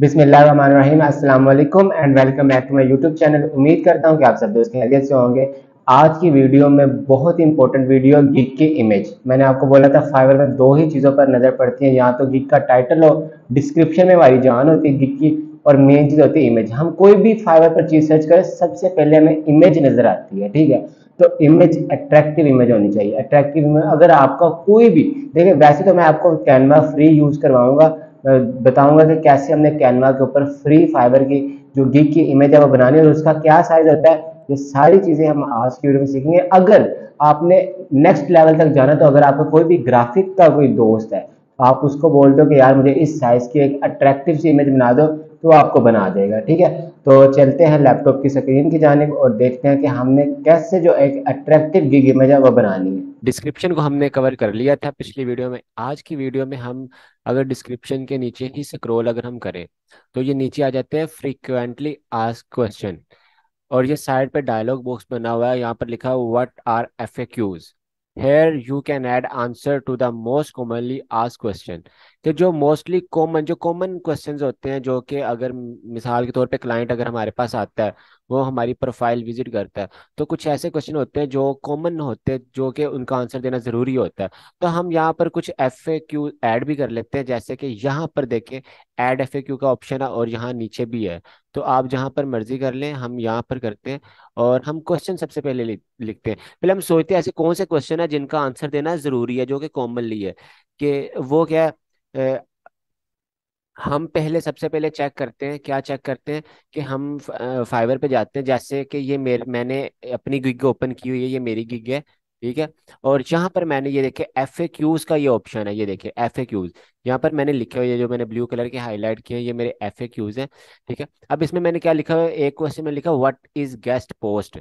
बिसमीम and welcome back to my YouTube channel उम्मीद करता हूँ कि आप सब दोस्त खैरियत से होंगे आज की वीडियो में बहुत ही इंपॉर्टेंट वीडियो गिग की इमेज मैंने आपको बोला था फाइवर में दो ही चीज़ों पर नज़र पड़ती है यहाँ तो गिग का टाइटल हो डिस्क्रिप्शन में हमारी जान होती है गिग की और मेन चीज़ होती है इमेज हम कोई भी फाइवर पर चीज़ सर्च करें सबसे पहले हमें इमेज नज़र आती है ठीक है तो इमेज अट्रैक्टिव इमेज होनी चाहिए अट्रैक्टिव इमेज अगर आपका कोई भी देखिए वैसे तो मैं आपको कैनवा फ्री यूज़ करवाऊंगा बताऊंगा कि कैसे हमने कैनवा के ऊपर फ्री फाइबर की जो गिग की इमेज है वो बनानी है और उसका क्या साइज होता है ये सारी चीज़ें हम आज की वीडियो में सीखेंगे अगर आपने नेक्स्ट लेवल तक जाना तो अगर आपका कोई भी ग्राफिक का कोई दोस्त है तो आप उसको बोल दो कि यार मुझे इस साइज़ की एक अट्रैक्टिव सी इमेज बना दो तो आपको बना देगा ठीक है तो चलते हैं लैपटॉप की स्क्रीन की जानब और देखते हैं कि हमने कैसे जो एक अट्रैक्टिव गिग इमेज है वो बनानी है डिस्क्रिप्शन को हमने कवर कर लिया था पिछली वीडियो में आज की वीडियो में हम अगर डिस्क्रिप्शन के नीचे ही स्क्रोल अगर हम करें तो ये नीचे आ जाते हैं फ्रीक्वेंटली आस्क क्वेश्चन और ये साइड पे डायलॉग बॉक्स बना हुआ है यहाँ पर लिखा है what are F A Qs here you can add answer to the most commonly आज क्वेश्चन तो जो मोस्टली कॉमन जो कॉमन क्वेश्चन होते हैं जो कि अगर मिसाल के तौर पे क्लाइंट अगर हमारे पास आता है वो हमारी प्रोफाइल विजिट करता है तो कुछ ऐसे क्वेश्चन होते हैं जो कॉमन होते हैं जो कि उनका आंसर देना ज़रूरी होता है तो हम यहाँ पर कुछ एफ ए क्यू ऐड भी कर लेते हैं जैसे कि यहाँ पर देखें ऐड एफ ए क्यू का ऑप्शन है और यहाँ नीचे भी है तो आप जहाँ पर मर्जी कर लें हम यहाँ पर करते हैं और हम क्वेश्चन सबसे पहले लिखते हैं पहले हम सोचते हैं ऐसे कौन से क्वेश्चन है जिनका आंसर देना ज़रूरी है जो कि कॉमनली है कि वो क्या है हम पहले सबसे पहले चेक करते हैं क्या चेक करते हैं कि हम फाइवर पे जाते हैं जैसे कि ये मेरे मैंने अपनी गिग ओपन की हुई है ये मेरी गिग है ठीक है और यहाँ पर मैंने ये देखे एफ ए क्यूज का ये ऑप्शन है ये देखिए एफ ए क्यूज यहाँ पर मैंने लिखे हुए ये जो मैंने ब्लू कलर के हाईलाइट किए ये मेरे एफ ए क्यूज है ठीक है अब इसमें मैंने क्या लिखा हुआ है एक क्वेश्चन में लिखा व्हाट इज गेस्ट पोस्ट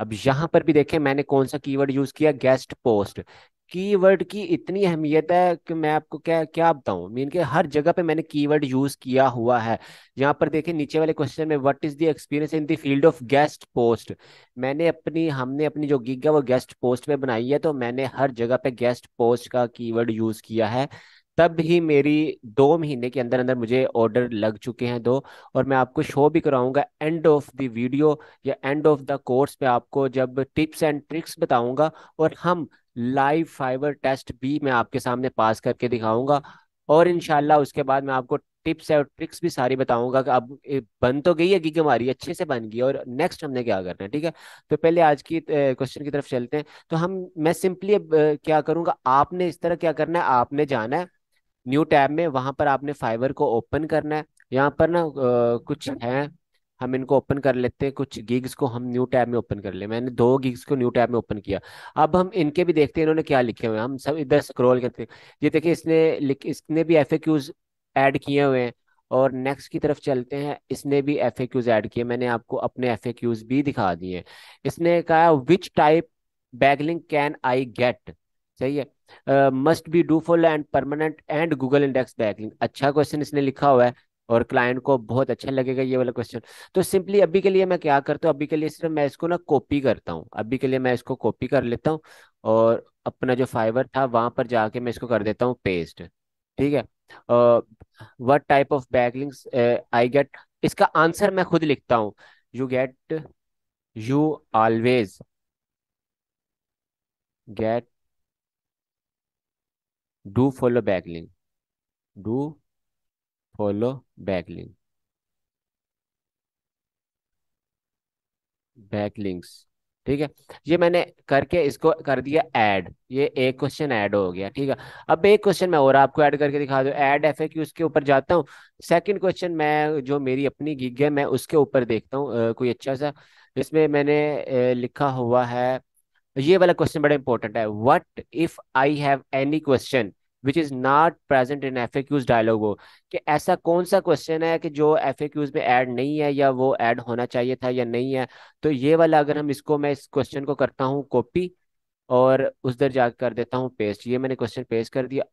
अब यहाँ पर भी देखें मैंने कौन सा कीवर्ड यूज किया गेस्ट पोस्ट कीवर्ड की इतनी अहमियत है कि मैं आपको क्या क्या बताऊं मीन के हर जगह पे मैंने कीवर्ड यूज किया हुआ है यहाँ पर देखें नीचे वाले क्वेश्चन में what is the experience in the field of guest post मैंने अपनी हमने अपनी जो गिग है वो गेस्ट पोस्ट पे बनाई है तो मैंने हर जगह पे गेस्ट पोस्ट का कीवर्ड यूज किया है तब ही मेरी दो महीने के अंदर अंदर मुझे ऑर्डर लग चुके हैं दो और मैं आपको शो भी कराऊंगा एंड ऑफ द वीडियो या एंड ऑफ द कोर्स पे आपको जब टिप्स एंड ट्रिक्स बताऊंगा और हम लाइव फाइबर टेस्ट भी मैं आपके सामने पास करके दिखाऊंगा और इनशाला उसके बाद मैं आपको टिप्स और ट्रिक्स भी सारी बताऊंगा कि अब बन तो गई है गिग हमारी अच्छे से बन गई और नेक्स्ट हमने क्या करना है ठीक है तो पहले आज की क्वेश्चन की तरफ चलते हैं तो हम मैं सिंपली क्या करूंगा आपने इस तरह क्या करना है आपने जाना है न्यू टैब में वहां पर आपने फाइबर को ओपन करना है यहाँ पर ना कुछ है हम इनको ओपन कर लेते हैं कुछ गिग्स को हम न्यू टैब में ओपन कर ले मैंने दो गिग्स को न्यू टैब में ओपन किया अब हम इनके भी देखते हैं इन्होंने क्या लिखे हुए हैं हम सब इधर स्क्रॉल करते हैं ये देखिए इसने इसने भी एफ ऐड किए हुए हैं और नेक्स्ट की तरफ चलते हैं इसने भी एफ ऐड किए मैंने आपको अपने एफ भी दिखा दिए इसने कहा which type backlinking can I get सही है must be do for and permanent and Google index backlinking अच्छा क्वेश्चन इसने लिखा हुआ है और क्लाइंट को बहुत अच्छा लगेगा ये वाला क्वेश्चन तो सिंपली अभी के लिए मैं क्या करता हूँ अभी के लिए सिर्फ मैं इसको ना कॉपी करता हूँ अभी के लिए मैं इसको कॉपी कर लेता हूँ और अपना जो फाइबर था वहां पर जाके मैं इसको कर देता हूँ पेस्ट ठीक है what type of backlinking I get इसका आंसर मैं खुद लिखता हूँ you get you always get do follow backlinking do follow backlink. Backlinks ठीक है ये मैंने करके इसको कर दिया ऐड ये एक क्वेश्चन ऐड हो गया ठीक है अब एक क्वेश्चन मैं और आपको ऐड करके दिखा दूँ ऐड एफ उसके ऊपर जाता हूँ सेकंड क्वेश्चन मैं जो मेरी अपनी गिग है मैं उसके ऊपर देखता हूँ कोई अच्छा सा इसमें मैंने लिखा हुआ है ये वाला क्वेश्चन बड़ा इंपॉर्टेंट है what if I have any question which is not present in F A dialogue वो कि ऐसा कौन सा क्वेश्चन है कि जो एफ एक्स में एड नहीं है या वो एड होना चाहिए था या नहीं है तो ये वाला अगर हम इसको मैं इस क्वेश्चन को करता हूँ कॉपी और उस दर जा कर देता हूँ पेस्ट ये मैंने क्वेश्चन पेस्ट कर दिया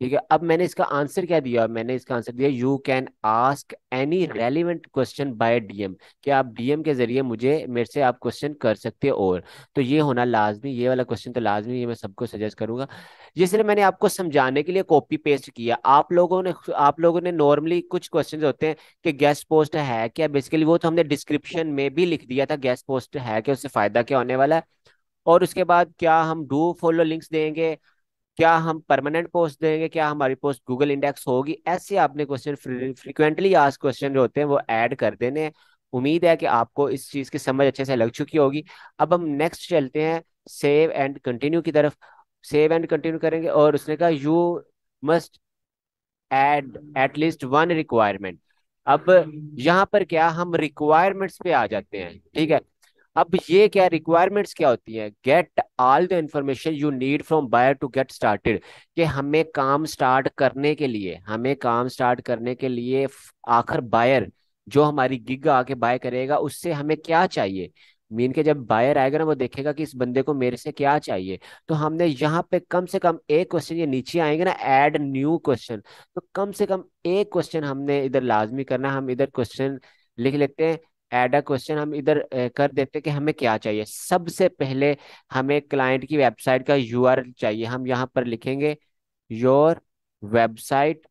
ठीक है अब मैंने इसका आंसर क्या दिया मैंने इसका आंसर दिया you can ask any relevant question by DM कि आप डीएम के जरिए मुझे मेरे से आप क्वेश्चन कर सकते हो और तो ये होना लाजमी ये वाला क्वेश्चन तो लाजमी ये मैं सबको सजेस्ट करूंगा जिसने मैंने आपको समझाने के लिए कॉपी पेस्ट किया आप लोगों ने आप लोगों ने नॉर्मली कुछ क्वेश्चन होते हैं कि गेस्ट पोस्ट है क्या बेसिकली वो तो हमने डिस्क्रिप्शन में भी लिख दिया था गेस्ट पोस्ट है क्या उससे फायदा क्या होने वाला है और उसके बाद क्या हम डू फॉलो लिंक्स देंगे क्या हम परमानेंट पोस्ट देंगे क्या हमारी पोस्ट गूगल इंडेक्स होगी ऐसे आपने क्वेश्चन फ्रीक्वेंटली आज क्वेश्चन जो होते हैं वो ऐड कर देने उम्मीद है कि आपको इस चीज़ की समझ अच्छे से लग चुकी होगी अब हम नेक्स्ट चलते हैं सेव एंड कंटिन्यू की तरफ सेव एंड कंटिन्यू करेंगे और उसने कहा you must add at least one requirement अब यहाँ पर क्या हम रिक्वायरमेंट्स पे आ जाते हैं ठीक है अब ये क्या रिक्वायरमेंट्स क्या होती है get all the information you need from buyer to get started कि हमें काम स्टार्ट करने के लिए हमें काम स्टार्ट करने के लिए आखिर बायर जो हमारी गिग आके बाय करेगा उससे हमें क्या चाहिए मीन के जब बायर आएगा ना वो देखेगा कि इस बंदे को मेरे से क्या चाहिए तो हमने यहाँ पे कम से कम एक क्वेश्चन ये नीचे आएंगे ना ऐड न्यू क्वेश्चन तो कम से कम एक क्वेश्चन हमने इधर लाजमी करना हम इधर क्वेश्चन लिख लेते हैं एड अ क्वेश्चन हम इधर कर देते कि हमें क्या चाहिए सबसे पहले हमें क्लाइंट की वेबसाइट का यू चाहिए हम यहाँ पर लिखेंगे योर वेबसाइट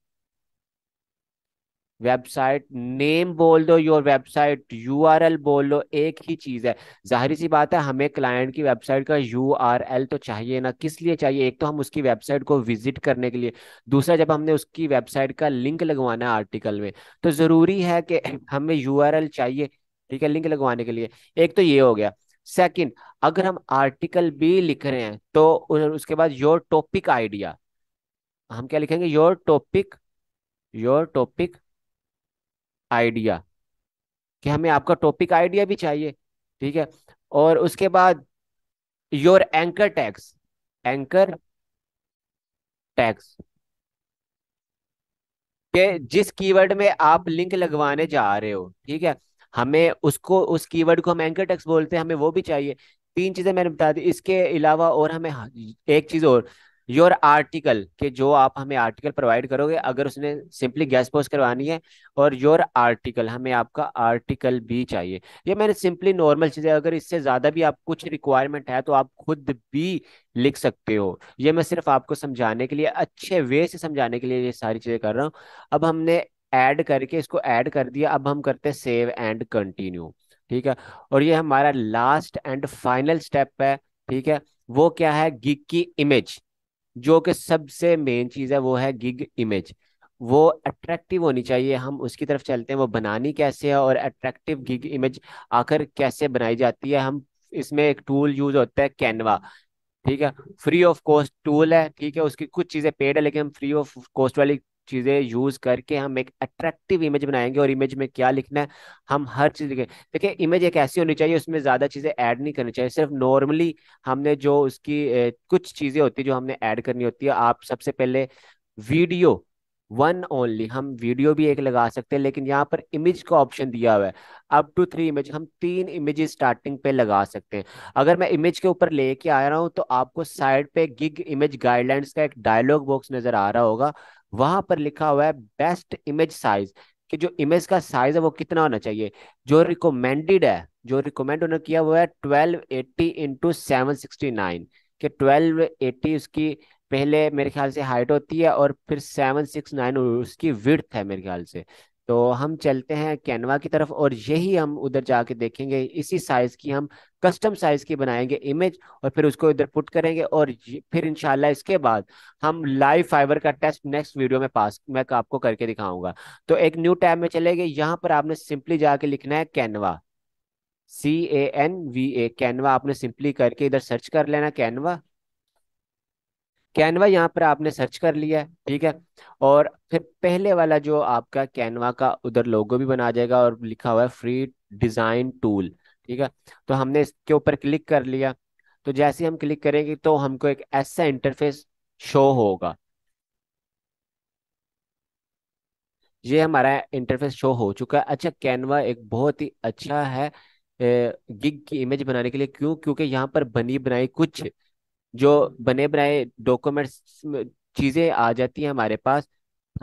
वेबसाइट नेम बोल दो योर वेबसाइट यूआरएल बोल दो एक ही चीज़ है जाहिर सी बात है हमें क्लाइंट की वेबसाइट का यूआरएल तो चाहिए ना किस लिए चाहिए एक तो हम उसकी वेबसाइट को विजिट करने के लिए दूसरा जब हमने उसकी वेबसाइट का लिंक लगवाना है आर्टिकल में तो ज़रूरी है कि हमें यूआरएल चाहिए ठीक है लिंक लगवाने के लिए एक तो ये हो गया सेकंड अगर हम आर्टिकल भी लिख रहे हैं तो उसके बाद योर टॉपिक आइडिया हम क्या लिखेंगे your topic your topic idea कि हमें आपका टॉपिक आइडिया भी चाहिए ठीक है और उसके बाद your anchor text anchor text के जिस कीवर्ड में आप लिंक लगवाने जा रहे हो ठीक है हमें उसको उस कीवर्ड को हम एंकर टेक्स बोलते हैं हमें वो भी चाहिए तीन चीजें मैंने बता दी इसके अलावा और हमें हाँ, एक चीज और योर आर्टिकल के जो आप हमें आर्टिकल प्रोवाइड करोगे अगर उसने सिंपली गैस पोस्ट करवानी है और योर आर्टिकल हमें आपका आर्टिकल भी चाहिए ये मैंने सिंपली नॉर्मल चीज़ें अगर इससे ज़्यादा भी आप कुछ रिक्वायरमेंट है तो आप खुद भी लिख सकते हो ये मैं सिर्फ आपको समझाने के लिए अच्छे वे से समझाने के लिए ये सारी चीज़ें कर रहा हूँ अब हमने ऐड करके इसको ऐड कर दिया अब हम करते हैं सेव एंड कंटिन्यू ठीक है और ये हमारा लास्ट एंड फाइनल स्टेप है ठीक है वो क्या है गिग की इमेज जो कि सबसे मेन चीज़ है वो है गिग इमेज वो अट्रैक्टिव होनी चाहिए हम उसकी तरफ चलते हैं वो बनानी कैसे है और अट्रैक्टिव गिग इमेज आकर कैसे बनाई जाती है हम इसमें एक टूल यूज होता है कैनवा ठीक है फ्री ऑफ कॉस्ट टूल है ठीक है उसकी कुछ चीज़ें पेड है लेकिन हम फ्री ऑफ कॉस्ट वाली चीज़ें यूज करके हम एक अट्रैक्टिव इमेज बनाएंगे और इमेज में क्या लिखना है हम हर चीज़ लिखें देखिए इमेज एक ऐसी होनी चाहिए उसमें ज़्यादा चीज़ें ऐड नहीं करनी चाहिए सिर्फ नॉर्मली हमने जो उसकी ए, कुछ चीज़ें होती है जो हमने ऐड करनी होती है आप सबसे पहले वीडियो वन ओनली हम वीडियो भी एक लगा सकते हैं लेकिन यहाँ पर इमेज का ऑप्शन दिया हुआ है अप टू थ्री इमेज हम तीन इमेज स्टार्टिंग पे लगा सकते हैं अगर मैं इमेज के ऊपर लेके आ रहा हूँ तो आपको साइड पे गिग इमेज गाइडलाइंस का एक डायलॉग बॉक्स नजर आ रहा होगा वहां पर लिखा हुआ है बेस्ट इमेज साइज कि जो इमेज का साइज है वो कितना होना चाहिए जो रिकमेंडेड है जो रिकमेंड उन्होंने किया वो है twelve eighty into seven sixty nine कि ट्वेल्व एट्टी उसकी पहले मेरे ख्याल से हाइट होती है और फिर सेवन सिक्स नाइन उसकी विड्थ है मेरे ख्याल से तो हम चलते हैं कैनवा की तरफ और यही हम उधर जाके देखेंगे इसी साइज की हम कस्टम साइज की बनाएंगे इमेज और फिर उसको इधर पुट करेंगे और फिर इनशाला इसके बाद हम लाइव फाइबर का टेस्ट नेक्स्ट वीडियो में पास मैं आपको करके दिखाऊंगा तो एक न्यू टैब में चले गए यहाँ पर आपने सिंपली जाके लिखना है Canva C A N V A Canva आपने सिंपली करके इधर सर्च कर लेना कैनवा कैनवा यहाँ पर आपने सर्च कर लिया है ठीक है और फिर पहले वाला जो आपका कैनवा का उधर लोगो भी बना जाएगा और लिखा हुआ है फ्री डिजाइन टूल ठीक है तो हमने इसके ऊपर क्लिक कर लिया तो जैसे हम क्लिक करेंगे तो हमको एक ऐसा इंटरफेस शो होगा ये हमारा इंटरफेस शो हो चुका है अच्छा कैनवा एक बहुत ही अच्छा है गिग की इमेज बनाने के लिए क्यों क्योंकि यहाँ पर बनी बनाई कुछ जो बने बनाए डॉक्यूमेंट्स चीज़ें आ जाती हैं हमारे पास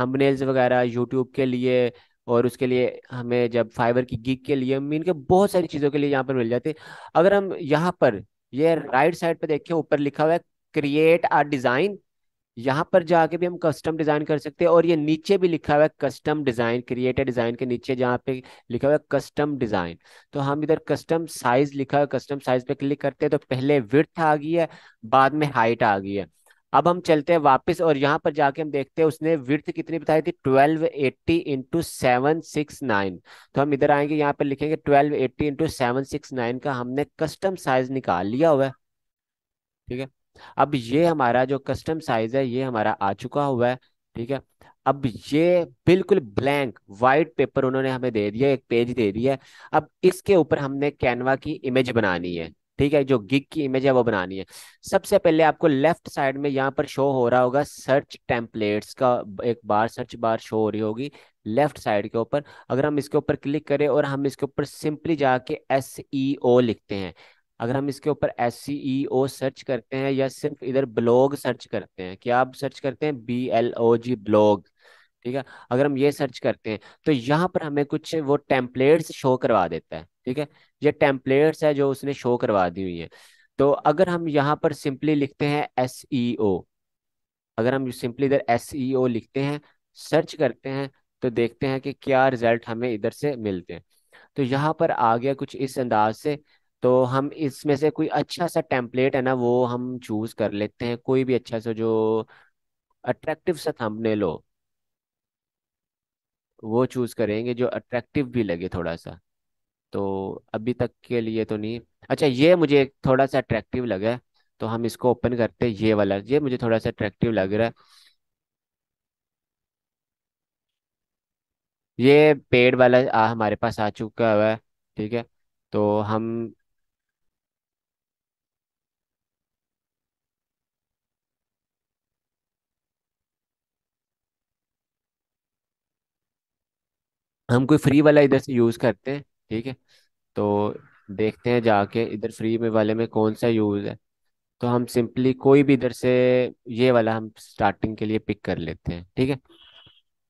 हमनेल्स वगैरह यूट्यूब के लिए और उसके लिए हमें जब फाइबर की गिग के लिए मीन के बहुत सारी चीज़ों के लिए यहाँ पर मिल जाती है अगर हम यहाँ पर ये राइट साइड पर देखें ऊपर लिखा हुआ है क्रिएट आर डिज़ाइन यहाँ पर जाके भी हम कस्टम डिज़ाइन कर सकते हैं और ये नीचे भी लिखा हुआ है कस्टम डिज़ाइन क्रिएटेड डिज़ाइन के नीचे जहाँ पे लिखा हुआ है कस्टम डिज़ाइन तो हम इधर कस्टम साइज लिखा हुआ कस्टम साइज पे क्लिक करते हैं तो पहले विर्थ आ गई है बाद में हाइट आ गई है अब हम चलते हैं वापस और यहाँ पर जाके हम देखते हैं उसने विर्थ कितनी बताई थी 1280 इंटू सेवन सिक्स नाइन तो हम इधर आएंगे यहाँ पर लिखेंगे 1280 इंटू सेवन सिक्स नाइन का हमने कस्टम साइज निकाल लिया हुआ है ठीक है अब ये हमारा जो कस्टम साइज है ये हमारा आ चुका हुआ है ठीक है अब ये बिल्कुल ब्लैंक वाइट पेपर उन्होंने हमें दे दिया एक पेज दे दिया है अब इसके ऊपर हमने कैनवा की इमेज बनानी है ठीक है जो गिग की इमेज है वो बनानी है सबसे पहले आपको लेफ्ट साइड में यहाँ पर शो हो रहा होगा सर्च टेम्पलेट्स का एक बार सर्च बार शो हो रही होगी लेफ्ट साइड के ऊपर अगर हम इसके ऊपर क्लिक करें और हम इसके ऊपर सिंपली जाके एस ई ओ लिखते हैं अगर हम इसके ऊपर एस सी ई ओ सर्च करते हैं या सिर्फ इधर ब्लॉग सर्च करते हैं क्या आप सर्च करते हैं B L O G blog ठीक है अगर हम ये सर्च करते हैं तो यहाँ पर हमें कुछ वो टेम्पलेट्स शो करवा देता है ठीक है ये टेम्पलेट्स है जो उसने शो करवा दी हुई है तो अगर हम यहाँ पर सिंपली लिखते हैं एस ई ओ अगर हम सिंपली इधर एस ई ओ लिखते हैं सर्च करते हैं तो देखते हैं कि क्या रिजल्ट हमें इधर से मिलते हैं तो यहाँ पर आ गया कुछ इस अंदाज से तो हम इसमें से कोई अच्छा सा टेम्पलेट है ना वो हम चूज कर लेते हैं कोई भी अच्छा सा जो अट्रैक्टिव सा थंबनेल लो वो चूज करेंगे जो अट्रैक्टिव भी लगे थोड़ा सा तो अभी तक के लिए तो नहीं अच्छा ये मुझे थोड़ा सा अट्रैक्टिव लगा है तो हम इसको ओपन करते हैं ये वाला ये मुझे थोड़ा सा अट्रैक्टिव लग रहा है ये पेड़ वाला आ, हमारे पास आ चुका हुआ है ठीक है तो हम हम कोई फ्री वाला इधर से यूज़ करते हैं ठीक है तो देखते हैं जाके इधर फ्री में वाले में कौन सा यूज है तो हम सिंपली कोई भी इधर से ये वाला हम स्टार्टिंग के लिए पिक कर लेते हैं ठीक है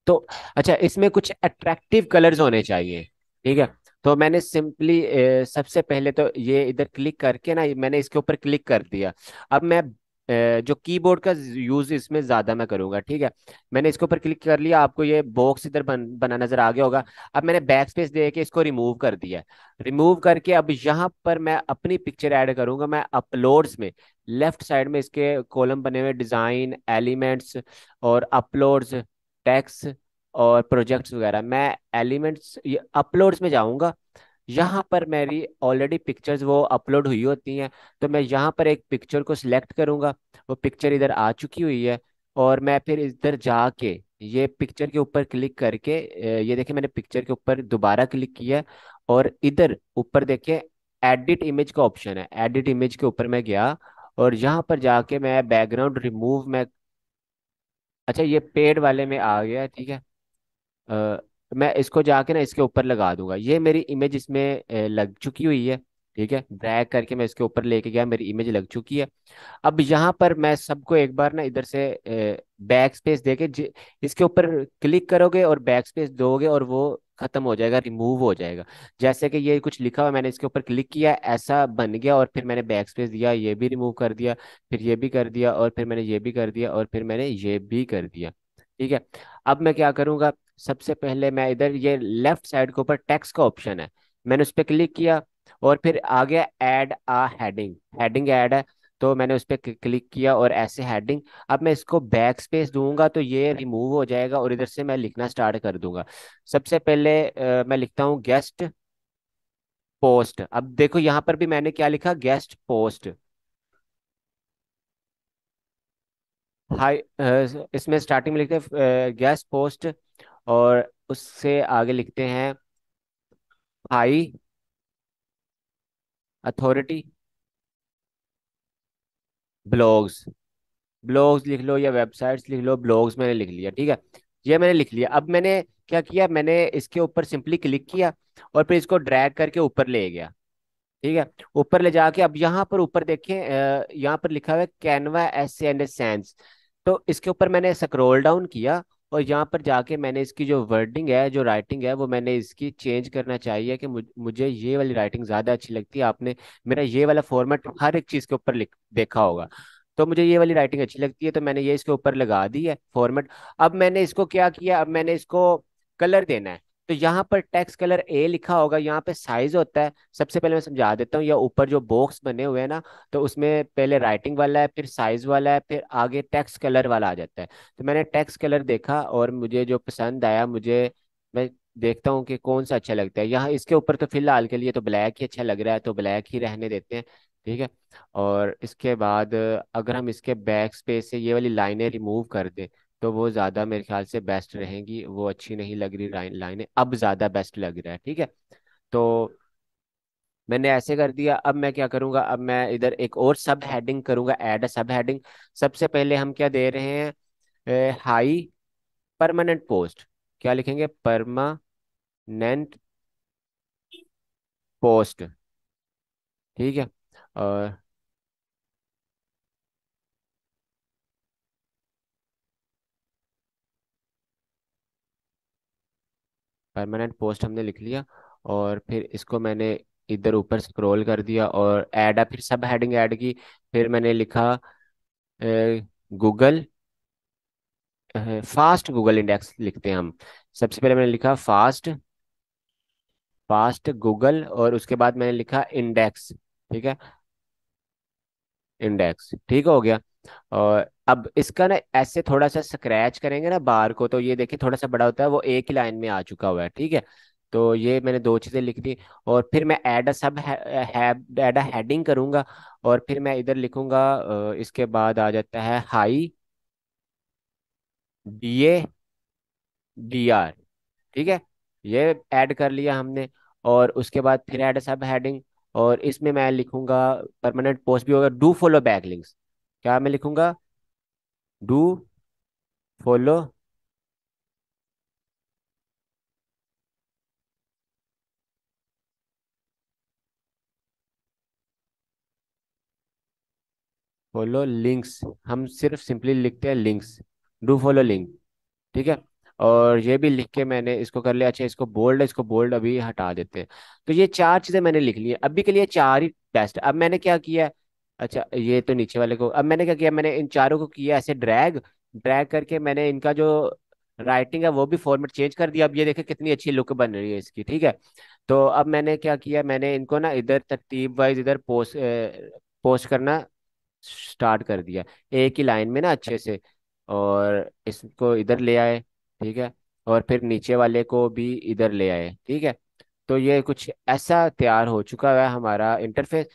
तो अच्छा इसमें कुछ अट्रैक्टिव कलर्स होने चाहिए ठीक है तो मैंने सिंपली सबसे पहले तो ये इधर क्लिक करके ना मैंने इसके ऊपर क्लिक कर दिया अब मैं जो कीबोर्ड का यूज इसमें ज्यादा मैं करूंगा ठीक है मैंने इसके ऊपर क्लिक कर लिया आपको ये बॉक्स इधर बन, बना नजर आ गया होगा अब मैंने बैक स्पेस दे के इसको रिमूव कर दिया रिमूव करके अब यहाँ पर मैं अपनी पिक्चर ऐड करूंगा मैं अपलोड्स में लेफ्ट साइड में इसके कॉलम बने हुए डिजाइन एलिमेंट्स और अपलोड्स टैक्स और प्रोजेक्ट्स वगैरह मैं एलिमेंट्स अपलोड्स में जाऊंगा यहाँ पर मेरी ऑलरेडी पिक्चर्स वो अपलोड हुई होती हैं तो मैं यहाँ पर एक पिक्चर को सिलेक्ट करूँगा वो पिक्चर इधर आ चुकी हुई है और मैं फिर इधर जाके ये पिक्चर के ऊपर क्लिक करके ये देखिए मैंने पिक्चर के ऊपर दोबारा क्लिक किया और इधर ऊपर देखिए एडिट इमेज का ऑप्शन है एडिट इमेज के ऊपर मैं गया और यहाँ पर जाके मैं बैकग्राउंड रिमूव मैं अच्छा ये पेड वाले में आ गया ठीक है तो मैं इसको जाके ना इसके ऊपर लगा दूंगा ये मेरी इमेज इसमें लग चुकी हुई है ठीक है ड्रैग करके मैं इसके ऊपर लेके गया मेरी इमेज लग चुकी है अब यहाँ पर मैं सबको एक बार ना इधर से बैक स्पेस दे के इसके ऊपर क्लिक करोगे और बैक स्पेस दोगे और वो खत्म हो जाएगा रिमूव हो जाएगा जैसे कि ये कुछ लिखा हुआ मैंने इसके ऊपर क्लिक किया ऐसा बन गया और फिर मैंने बैक स्पेस दिया ये भी रिमूव कर दिया फिर ये भी कर दिया और फिर मैंने ये भी कर दिया और फिर मैंने ये भी कर दिया ठीक है अब मैं क्या करूँगा सबसे पहले मैं इधर ये लेफ्ट साइड के ऊपर टेक्स्ट का ऑप्शन है मैंने उस पर क्लिक किया और फिर आ गया add a heading heading add है तो मैंने उस पर क्लिक किया और ऐसे हेडिंग अब मैं इसको बैक स्पेस दूंगा तो ये रिमूव हो जाएगा और इधर से मैं लिखना स्टार्ट कर दूंगा सबसे पहले आ, मैं लिखता हूँ गेस्ट पोस्ट अब देखो यहाँ पर भी मैंने क्या लिखा गेस्ट पोस्ट हाई इसमें स्टार्टिंग में लिखते हैं गेस्ट पोस्ट और उससे आगे लिखते हैं हाई अथॉरिटी ब्लॉग्स ब्लॉग्स लिख लो या वेबसाइट्स लिख लो ब्लॉग्स मैंने लिख लिया ठीक है ये मैंने लिख लिया अब मैंने क्या किया मैंने इसके ऊपर सिंपली क्लिक किया और फिर इसको ड्रैग करके ऊपर ले गया ठीक है ऊपर ले जाके अब यहाँ पर ऊपर देखें यहाँ पर लिखा हुआ है कैनवा एस एंड सेंस तो इसके ऊपर मैंने स्क्रोल डाउन किया और यहाँ पर जाके मैंने इसकी जो वर्डिंग है जो राइटिंग है वो मैंने इसकी चेंज करना चाहिए कि मुझे ये वाली राइटिंग ज़्यादा अच्छी लगती है आपने मेरा ये वाला फॉर्मेट हर एक चीज़ के ऊपर लिख देखा होगा तो मुझे ये वाली राइटिंग अच्छी लगती है तो मैंने ये इसके ऊपर लगा दी है फॉर्मेट अब मैंने इसको क्या किया अब मैंने इसको कलर देना है तो यहाँ पर टेक्स्ट कलर ए लिखा होगा यहाँ पे साइज होता है सबसे पहले मैं समझा देता हूँ या ऊपर जो बॉक्स बने हुए हैं ना तो उसमें पहले राइटिंग वाला है फिर साइज वाला है फिर आगे टेक्स्ट कलर वाला आ जाता है तो मैंने टेक्स्ट कलर देखा और मुझे जो पसंद आया मुझे मैं देखता हूँ कि कौन सा अच्छा लगता है यहाँ इसके ऊपर तो फिलहाल के लिए तो ब्लैक ही अच्छा लग रहा है तो ब्लैक ही रहने देते हैं ठीक है और इसके बाद अगर हम इसके बैक स्पेस से ये वाली लाइनें रिमूव कर दें तो वो ज़्यादा मेरे ख्याल से बेस्ट रहेंगी वो अच्छी नहीं लग रही लाइन लाइनें अब ज़्यादा बेस्ट लग रहा है ठीक है तो मैंने ऐसे कर दिया अब मैं क्या करूंगा अब मैं इधर एक और सब हेडिंग करूंगा एड सब हेडिंग सबसे पहले हम क्या दे रहे हैं ए, हाई परमानेंट पोस्ट क्या लिखेंगे परमानेंट पोस्ट ठीक है और परमानेंट पोस्ट हमने लिख लिया और फिर इसको मैंने इधर ऊपर स्क्रॉल कर दिया और ऐड फिर सब हेडिंग ऐड की फिर मैंने लिखा गूगल फास्ट गूगल इंडेक्स लिखते हैं हम सबसे पहले मैंने लिखा फास्ट फास्ट गूगल और उसके बाद मैंने लिखा इंडेक्स ठीक है इंडेक्स ठीक हो गया और अब इसका ना ऐसे थोड़ा सा स्क्रैच करेंगे ना बार को तो ये देखिए थोड़ा सा बड़ा होता है वो एक ही लाइन में आ चुका हुआ है ठीक है तो ये मैंने दो चीज़ें लिख दी और फिर मैं एड सब हैड अ हेडिंग और फिर मैं इधर लिखूंगा इसके बाद आ जाता है high D A D R ठीक है ये ऐड कर लिया हमने और उसके बाद फिर ऐड सब हेडिंग और इसमें मैं लिखूंगा परमानेंट पोस्ट भी होगा डू फॉलो बैक लिंक्स क्या मैं लिखूंगा डू फॉलो फॉलो लिंक्स हम सिर्फ सिंपली लिखते हैं लिंक्स डू फॉलो लिंक ठीक है और ये भी लिख के मैंने इसको कर लिया अच्छा इसको बोल्ड इसको बोल्ड अभी हटा देते हैं तो ये चार चीज़ें मैंने लिख ली है अभी के लिए चार ही टेस्ट अब मैंने क्या किया है अच्छा ये तो नीचे वाले को अब मैंने क्या किया मैंने इन चारों को किया ऐसे ड्रैग ड्रैग करके मैंने इनका जो राइटिंग है वो भी फॉर्मेट चेंज कर दिया अब ये देखे कितनी अच्छी लुक बन रही है इसकी ठीक है तो अब मैंने क्या किया मैंने इनको ना इधर तरतीब वाइज इधर पोस्ट पोस्ट करना स्टार्ट कर दिया एक ही लाइन में ना अच्छे से और इसको इधर ले आए ठीक है और फिर नीचे वाले को भी इधर ले आए ठीक है तो ये कुछ ऐसा तैयार हो चुका है हमारा इंटरफेस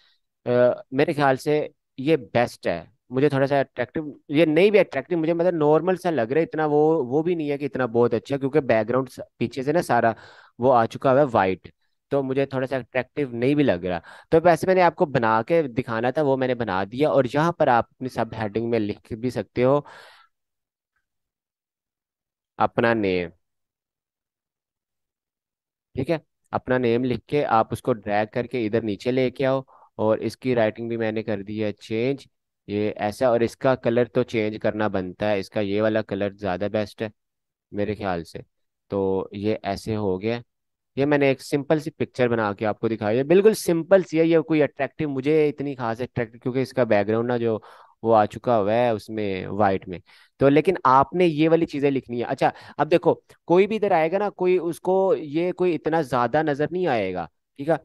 आ, मेरे ख्याल से ये बेस्ट है मुझे थोड़ा सा अट्रैक्टिव ये नहीं भी अट्रैक्टिव मुझे मतलब नॉर्मल सा लग रहा है इतना वो वो भी नहीं है कि इतना बहुत अच्छा क्योंकि बैकग्राउंड पीछे से ना सारा वो आ चुका हुआ है वाइट तो मुझे थोड़ा सा अट्रैक्टिव नहीं भी लग रहा तो वैसे मैंने आपको बना के दिखाना था वो मैंने बना दिया और यहाँ पर आप अपनी सब हेडिंग में लिख भी सकते हो अपना नेम ठीक है अपना नेम लिख के आप उसको ड्रैग करके इधर नीचे लेके आओ और इसकी राइटिंग भी मैंने कर दी है चेंज ये ऐसा और इसका कलर तो चेंज करना बनता है इसका ये वाला कलर ज़्यादा बेस्ट है मेरे ख्याल से तो ये ऐसे हो गया ये मैंने एक सिंपल सी पिक्चर बना के आपको दिखाई है बिल्कुल सिंपल सी है ये कोई अट्रैक्टिव मुझे इतनी खास अट्रैक्टिव क्योंकि इसका बैकग्राउंड ना जो वो आ चुका हुआ है उसमें वाइट में तो लेकिन आपने ये वाली चीज़ें लिखनी है अच्छा अब देखो कोई भी इधर आएगा ना कोई उसको ये कोई इतना ज़्यादा नज़र नहीं आएगा ठीक है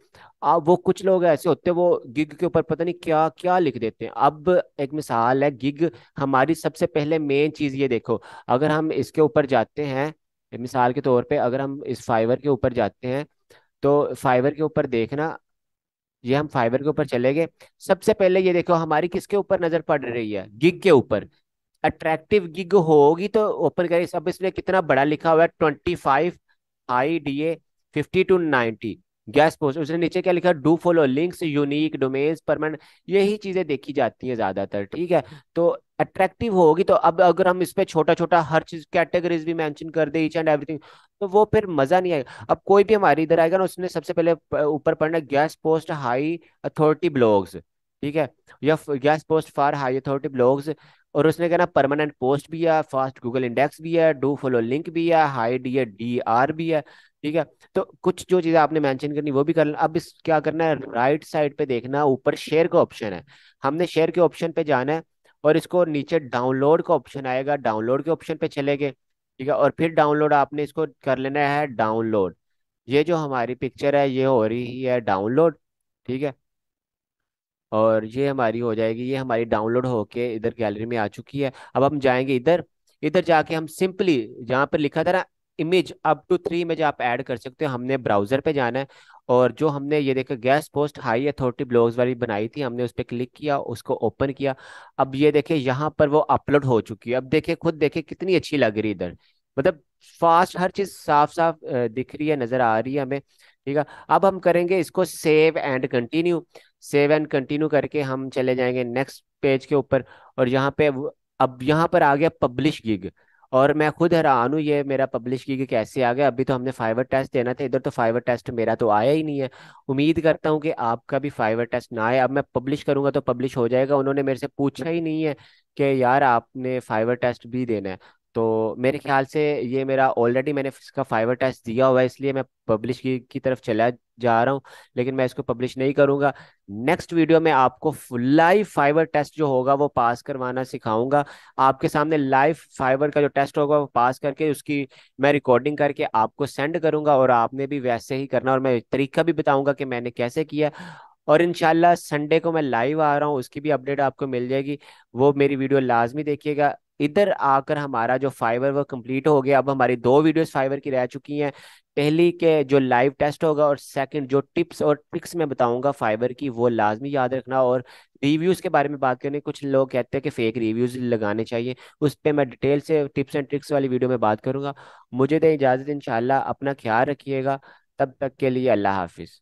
अब वो कुछ लोग ऐसे होते हैं वो गिग के ऊपर पता नहीं क्या क्या लिख देते हैं अब एक मिसाल है गिग हमारी सबसे पहले मेन चीज ये देखो अगर हम इसके ऊपर जाते हैं मिसाल के तौर पे अगर हम इस फाइबर के ऊपर जाते हैं तो फाइबर के ऊपर देखना ये हम फाइबर के ऊपर चले गए सबसे पहले ये देखो हमारी किसके ऊपर नजर पड़ रही है गिग के ऊपर अट्रैक्टिव गिग होगी तो ओपन करिए सब इसमें कितना बड़ा लिखा हुआ है twenty five I D A fifty two ninety guest post उसने नीचे क्या लिखा do follow links unique domains permanent यही चीजें देखी जाती है ज्यादातर ठीक है तो अट्रैक्टिव होगी तो अब अगर हम इस पर छोटा छोटा हर चीज कैटेगरीज भी मेंशन कर दे ईच एंड एवरीथिंग तो वो फिर मजा नहीं आएगा अब कोई भी हमारे इधर आएगा ना उसने सबसे पहले ऊपर पढ़ना guest post high authority blogs ठीक है या guest post for high authority blogs और उसने कहना परमानेंट पोस्ट भी है फास्ट गूगल इंडेक्स भी है डू फॉलो लिंक भी है हाई डी डी आर भी है ठीक है तो कुछ जो चीजें आपने मेंशन करनी वो भी कर अब इस क्या करना है राइट साइड पे देखना ऊपर शेयर का ऑप्शन है हमने शेयर के ऑप्शन पे जाना है और इसको नीचे डाउनलोड का ऑप्शन आएगा डाउनलोड के ऑप्शन पे चले गए ठीक है और फिर डाउनलोड आपने इसको कर लेना है डाउनलोड ये जो हमारी पिक्चर है ये हो रही है डाउनलोड ठीक है और ये हमारी हो जाएगी ये हमारी डाउनलोड होके इधर गैलरी में आ चुकी है अब हम जाएंगे इधर इधर जाके हम सिंपली जहाँ पर लिखा था ना image up to three image आप ऐड कर सकते हो हमने ब्राउजर पे जाना है और जो हमने ये देखा guest post high authority blogs वाली बनाई थी हमने उस पर क्लिक किया उसको ओपन किया अब ये देखे यहाँ पर वो अपलोड हो चुकी है अब देखे खुद देखे कितनी अच्छी लग रही इधर मतलब फास्ट हर चीज साफ साफ दिख रही है नजर आ रही है हमें ठीक है अब हम करेंगे इसको save and continue save and continue करके हम चले जाएंगे नेक्स्ट पेज के ऊपर और यहाँ पे अब यहाँ पर आ गया पब्लिश गिग और मैं खुद हैरान हूँ ये मेरा पब्लिश की कि कैसे आ गया अभी तो हमने फाइवर टेस्ट देना था इधर तो फाइवर टेस्ट मेरा तो आया ही नहीं है उम्मीद करता हूँ कि आपका भी फाइवर टेस्ट ना आए अब मैं पब्लिश करूंगा तो पब्लिश हो जाएगा उन्होंने मेरे से पूछा ही नहीं है कि यार आपने फाइवर टेस्ट भी देना है तो मेरे ख्याल से ये मेरा ऑलरेडी मैंने इसका फाइवर टेस्ट दिया हुआ है इसलिए मैं पब्लिश की, की तरफ चला जा रहा हूँ लेकिन मैं इसको पब्लिश नहीं करूँगा नेक्स्ट वीडियो में आपको लाइव फाइबर टेस्ट जो होगा वो पास करवाना सिखाऊंगा आपके सामने लाइव फाइबर का जो टेस्ट होगा वो पास करके उसकी मैं रिकॉर्डिंग करके आपको सेंड करूंगा और आपने भी वैसे ही करना और मैं तरीका भी बताऊंगा कि मैंने कैसे किया और इनशाला संडे को मैं लाइव आ रहा हूँ उसकी भी अपडेट आपको मिल जाएगी वो मेरी वीडियो लाजमी देखिएगा इधर आकर हमारा जो फाइवर वो कंप्लीट हो गया अब हमारी दो वीडियोस फाइवर की रह चुकी हैं पहली के जो लाइव टेस्ट होगा और सेकंड जो टिप्स और ट्रिक्स मैं बताऊंगा फाइबर की वो लाजमी याद रखना और रिव्यूज़ के बारे में बात करें कुछ लोग कहते हैं कि फेक रिव्यूज़ लगाने चाहिए उस पर मैं डिटेल से टिप्स एंड ट्रिक्स वाली वीडियो में बात करूंगा मुझे तो इजाज़त इंशाल्लाह अपना ख्याल रखिएगा तब तक के लिए अल्लाह हाफिज़